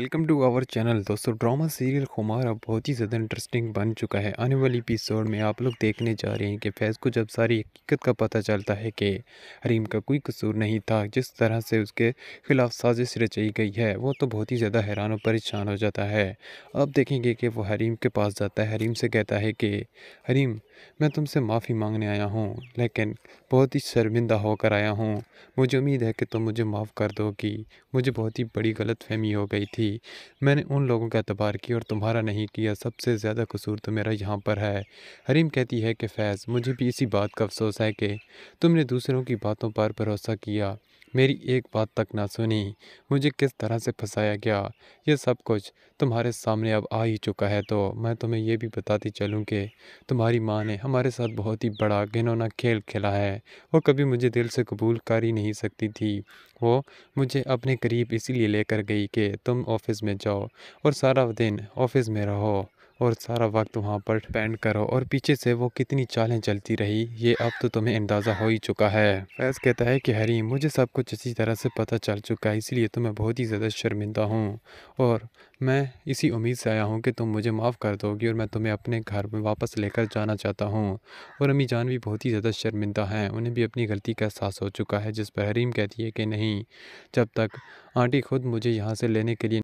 welcome to our channel दोस्तों drama serial Khumar अब बहुत ही ज़्यादा इंटरेस्टिंग बन चुका है आने वाली एपिसोड में आप लोग देखने जा रहे हैं कि फैज़ को जब सारी हकीकत का पता चलता है कि हरीम का कोई कसूर नहीं था जिस तरह से उसके खिलाफ साजिश रचाई गई है वो तो बहुत ही ज़्यादा हैरान और परेशान हो जाता है अब देखेंगे कि वह हरीम के पास जाता है हरीम से कहता है कि हरीम मैं तुमसे माफ़ी मांगने आया हूँ लेकिन बहुत ही शर्मिंदा होकर आया हूँ मुझे उम्मीद है कि तुम मुझे माफ़ कर दोगी मुझे बहुत ही बड़ी गलत हो गई थी की मैंने उन लोगों का एतबार किया और तुम्हारा नहीं किया सबसे ज़्यादा कसूर तो मेरा यहाँ पर है हरीम कहती है कि फैज़ मुझे भी इसी बात का अफसोस है कि तुमने दूसरों की बातों पर भरोसा किया मेरी एक बात तक ना सुनी मुझे किस तरह से फंसाया गया ये सब कुछ तुम्हारे सामने अब आ ही चुका है तो मैं तुम्हें यह भी बताती चलूँ कि तुम्हारी माँ ने हमारे साथ बहुत ही बड़ा घिनौना खेल खेला है वो कभी मुझे दिल से कबूल कर ही नहीं सकती थी वो मुझे अपने करीब इसीलिए लेकर गई कि तुम ऑफिस में जाओ और सारा दिन ऑफिस में रहो और सारा वक्त वहाँ पर स्पेंड करो और पीछे से वो कितनी चालें चलती रही ये अब तो तुम्हें अंदाज़ा हो ही चुका है फैज़ कहता है कि हरी मुझे सब कुछ अच्छी तरह से पता चल चुका है इसलिए तो मैं बहुत ही ज़्यादा शर्मिंदा हूँ और मैं इसी उम्मीद से आया हूँ कि तुम मुझे माफ़ कर दोगी और मैं तुम्हें अपने घर में वापस लेकर जाना चाहता हूँ और अम्मी जान भी बहुत ही ज़्यादा शर्मिंदा हैं उन्हें भी अपनी गलती का एहसास हो चुका है जिस पर हरीम कहती है कि नहीं जब तक आंटी खुद मुझे यहाँ से लेने के लिए